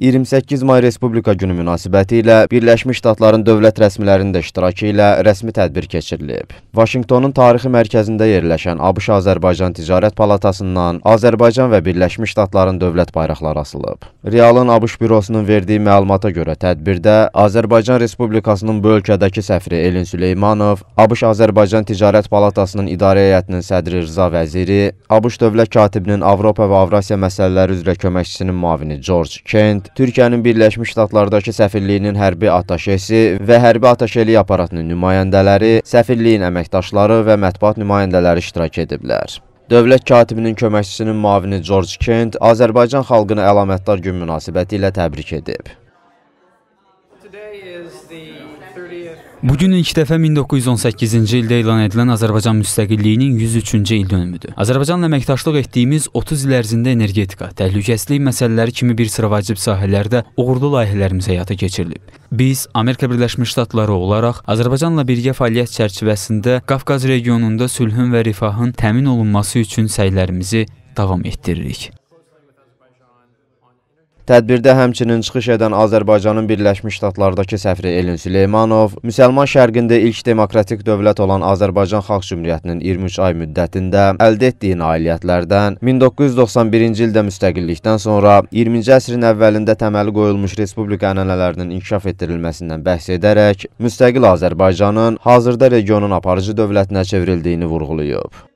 28 may Respublika Günü münasibəti ilə Birləşmiş Ştatların dövlət rəsmilərinin də iştirakı ilə rəsmi tədbir keçirilib. Vaşinqtonun tarixi mərkəzində yerləşən ABŞ-Azərbaycan Ticarət Palatasından Azərbaycan və Birləşmiş Ştatların dövlət bayraqları asılıb. Realın ABŞ bürosunun verdiyi məlumata görə tədbirdə Azərbaycan Respublikasının bu ölkədəki səfiri Elin Süleymanov, ABŞ-Azərbaycan Ticarət Palatasının idarə heyətinin sədri Rıza Vəziri, ABŞ dövlət katibinin Avropa və Avrasiya məsələləri üzrə köməkçisinin müavini George Kent, Rad Türkiyənin Birləşmiş Ştatlardakı səfirliyinin hərbi ataşesi və hərbi ataşeli aparatının nümayəndələri, səfirliyin əməkdaşları və mətbuat nümayəndələri iştirak ediblər. Dövlət katibinin köməkçisinin mavini George Kent Azərbaycan xalqını əlamətdar gün münasibəti ilə təbrik edib. Bu gün ilk dəfə 1918-ci ildə elan edilən Azərbaycan müstəqilliyinin 103-cü il dönümüdür. Azərbaycanla əməkdaşlıq etdiyimiz 30 il ərzində energetika, təhlükəsizlik məsələləri kimi bir sıra vacib sahələrdə uğurlu layihələrimiz həyata keçirilib. Biz Amerika Birləşmiş Ştatları olaraq Azərbaycanla birgə fəaliyyət çərçivəsində Qafqaz regionunda sülhün və rifahın təmin olunması üçün səylərimizi davam etdiririk. Tədbirdə həmçinin çıxış edən Azərbaycanın Birləşmiş Ştatlardakı səfiri Elin Süleymanov, müsəlman şərqində ilk demokratik dövlət olan Azərbaycan Xalq Cümhuriyyətinin 23 ay müddətində əldə etdiyi nailiyyətlərdən, 1991-ci ildə müstəqillikdən sonra 20-ci əsrin əvvəlində təməli qoyulmuş respublika ənənələrinin inkişaf etdirilməsindən bəhs edərək, müstəqil Azərbaycanın hazırda regionun aparıcı dövlətinə çevrildiyini vurğulayıb.